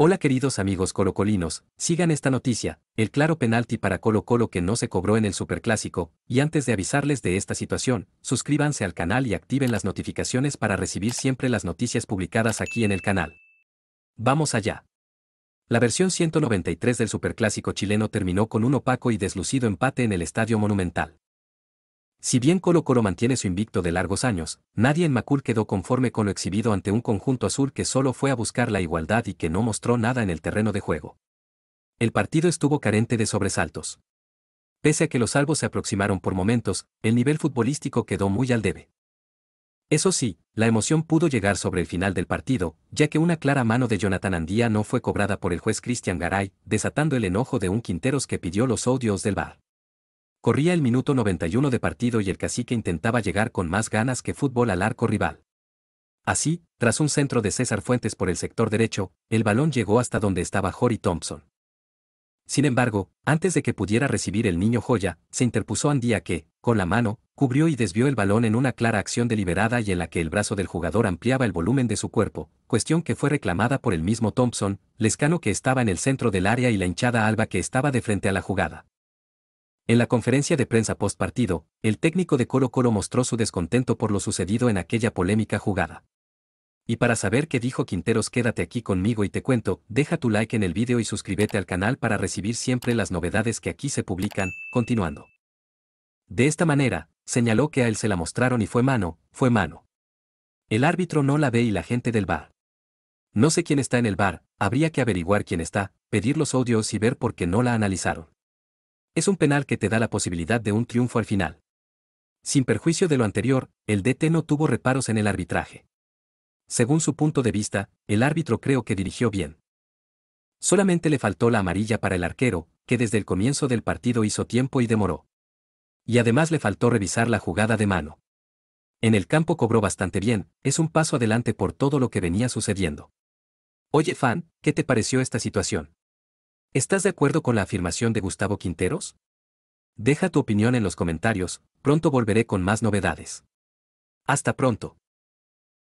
Hola queridos amigos colocolinos, sigan esta noticia, el claro penalti para Colo Colo que no se cobró en el Superclásico, y antes de avisarles de esta situación, suscríbanse al canal y activen las notificaciones para recibir siempre las noticias publicadas aquí en el canal. Vamos allá. La versión 193 del Superclásico chileno terminó con un opaco y deslucido empate en el Estadio Monumental. Si bien Colo Colo mantiene su invicto de largos años, nadie en Macul quedó conforme con lo exhibido ante un conjunto azul que solo fue a buscar la igualdad y que no mostró nada en el terreno de juego. El partido estuvo carente de sobresaltos. Pese a que los salvos se aproximaron por momentos, el nivel futbolístico quedó muy al debe. Eso sí, la emoción pudo llegar sobre el final del partido, ya que una clara mano de Jonathan Andía no fue cobrada por el juez Cristian Garay, desatando el enojo de un Quinteros que pidió los odios del bar. Corría el minuto 91 de partido y el cacique intentaba llegar con más ganas que fútbol al arco rival. Así, tras un centro de César Fuentes por el sector derecho, el balón llegó hasta donde estaba Jory Thompson. Sin embargo, antes de que pudiera recibir el niño joya, se interpuso Andía que, con la mano, cubrió y desvió el balón en una clara acción deliberada y en la que el brazo del jugador ampliaba el volumen de su cuerpo, cuestión que fue reclamada por el mismo Thompson, Lescano que estaba en el centro del área y la hinchada alba que estaba de frente a la jugada. En la conferencia de prensa post partido, el técnico de Coro Coro mostró su descontento por lo sucedido en aquella polémica jugada. Y para saber qué dijo Quinteros quédate aquí conmigo y te cuento, deja tu like en el vídeo y suscríbete al canal para recibir siempre las novedades que aquí se publican, continuando. De esta manera, señaló que a él se la mostraron y fue mano, fue mano. El árbitro no la ve y la gente del bar. No sé quién está en el bar, habría que averiguar quién está, pedir los audios y ver por qué no la analizaron. Es un penal que te da la posibilidad de un triunfo al final. Sin perjuicio de lo anterior, el DT no tuvo reparos en el arbitraje. Según su punto de vista, el árbitro creo que dirigió bien. Solamente le faltó la amarilla para el arquero, que desde el comienzo del partido hizo tiempo y demoró. Y además le faltó revisar la jugada de mano. En el campo cobró bastante bien, es un paso adelante por todo lo que venía sucediendo. Oye, fan, ¿qué te pareció esta situación? ¿Estás de acuerdo con la afirmación de Gustavo Quinteros? Deja tu opinión en los comentarios, pronto volveré con más novedades. Hasta pronto.